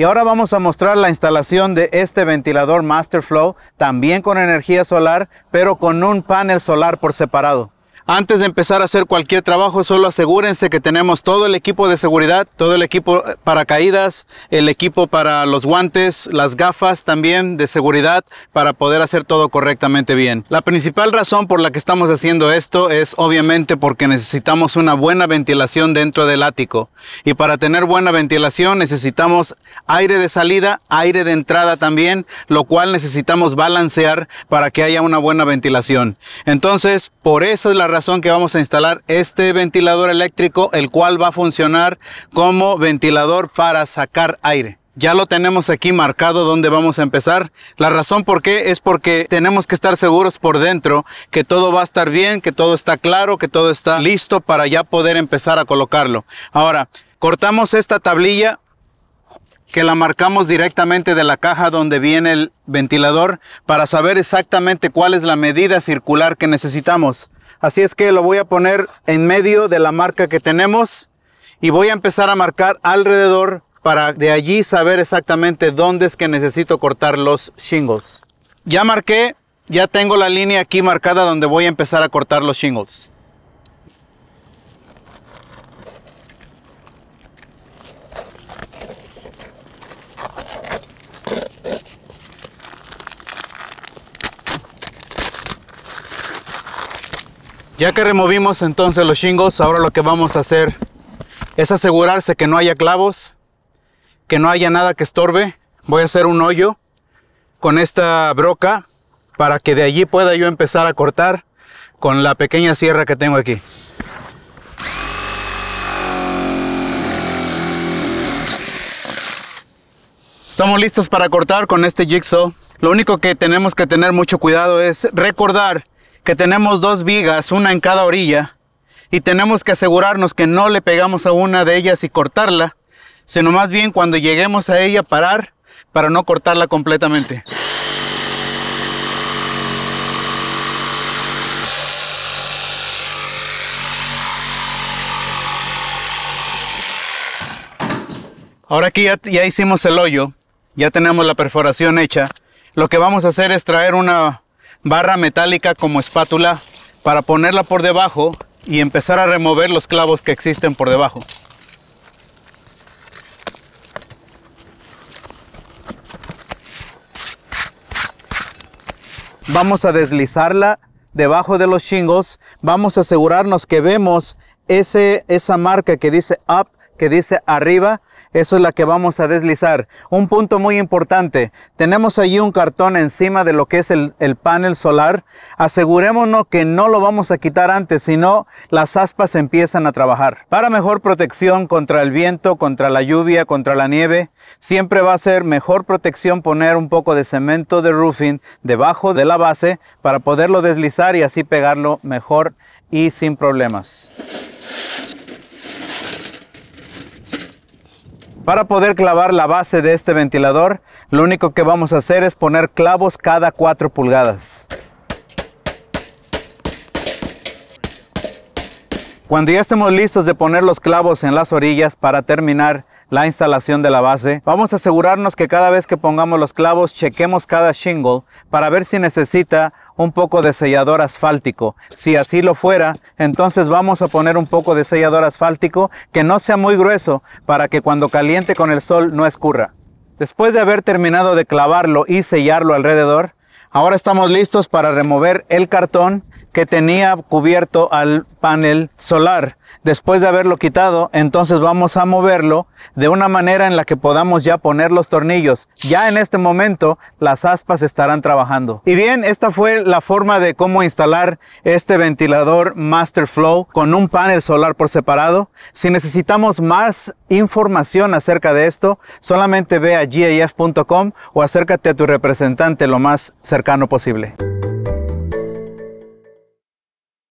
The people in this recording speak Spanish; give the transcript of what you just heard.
Y ahora vamos a mostrar la instalación de este ventilador Masterflow, también con energía solar, pero con un panel solar por separado. Antes de empezar a hacer cualquier trabajo, solo asegúrense que tenemos todo el equipo de seguridad, todo el equipo eh, para caídas, el equipo para los guantes, las gafas también de seguridad para poder hacer todo correctamente bien. La principal razón por la que estamos haciendo esto es obviamente porque necesitamos una buena ventilación dentro del ático. Y para tener buena ventilación necesitamos aire de salida, aire de entrada también, lo cual necesitamos balancear para que haya una buena ventilación. Entonces, por eso es la razón que vamos a instalar este ventilador eléctrico, el cual va a funcionar como ventilador para sacar aire. Ya lo tenemos aquí marcado donde vamos a empezar. La razón por qué es porque tenemos que estar seguros por dentro que todo va a estar bien, que todo está claro, que todo está listo para ya poder empezar a colocarlo. Ahora, cortamos esta tablilla que la marcamos directamente de la caja donde viene el ventilador para saber exactamente cuál es la medida circular que necesitamos. Así es que lo voy a poner en medio de la marca que tenemos y voy a empezar a marcar alrededor para de allí saber exactamente dónde es que necesito cortar los shingles. Ya marqué, ya tengo la línea aquí marcada donde voy a empezar a cortar los shingles. Ya que removimos entonces los chingos, ahora lo que vamos a hacer es asegurarse que no haya clavos, que no haya nada que estorbe. Voy a hacer un hoyo con esta broca para que de allí pueda yo empezar a cortar con la pequeña sierra que tengo aquí. Estamos listos para cortar con este jigsaw. Lo único que tenemos que tener mucho cuidado es recordar que tenemos dos vigas, una en cada orilla, y tenemos que asegurarnos que no le pegamos a una de ellas y cortarla, sino más bien cuando lleguemos a ella parar para no cortarla completamente. Ahora aquí ya, ya hicimos el hoyo, ya tenemos la perforación hecha. Lo que vamos a hacer es traer una barra metálica como espátula para ponerla por debajo y empezar a remover los clavos que existen por debajo. Vamos a deslizarla debajo de los chingos. Vamos a asegurarnos que vemos esa marca que dice up, que dice arriba. Eso es la que vamos a deslizar. Un punto muy importante. Tenemos allí un cartón encima de lo que es el, el panel solar. Asegurémonos que no lo vamos a quitar antes, sino las aspas empiezan a trabajar. Para mejor protección contra el viento, contra la lluvia, contra la nieve, siempre va a ser mejor protección poner un poco de cemento de roofing debajo de la base para poderlo deslizar y así pegarlo mejor y sin problemas. Para poder clavar la base de este ventilador, lo único que vamos a hacer es poner clavos cada 4 pulgadas. Cuando ya estemos listos de poner los clavos en las orillas para terminar la instalación de la base. Vamos a asegurarnos que cada vez que pongamos los clavos chequemos cada shingle para ver si necesita un poco de sellador asfáltico. Si así lo fuera, entonces vamos a poner un poco de sellador asfáltico que no sea muy grueso para que cuando caliente con el sol no escurra. Después de haber terminado de clavarlo y sellarlo alrededor, ahora estamos listos para remover el cartón que tenía cubierto al panel solar. Después de haberlo quitado, entonces vamos a moverlo de una manera en la que podamos ya poner los tornillos. Ya en este momento las aspas estarán trabajando. Y bien, esta fue la forma de cómo instalar este ventilador Master Flow con un panel solar por separado. Si necesitamos más información acerca de esto, solamente ve a gaf.com o acércate a tu representante lo más cercano posible.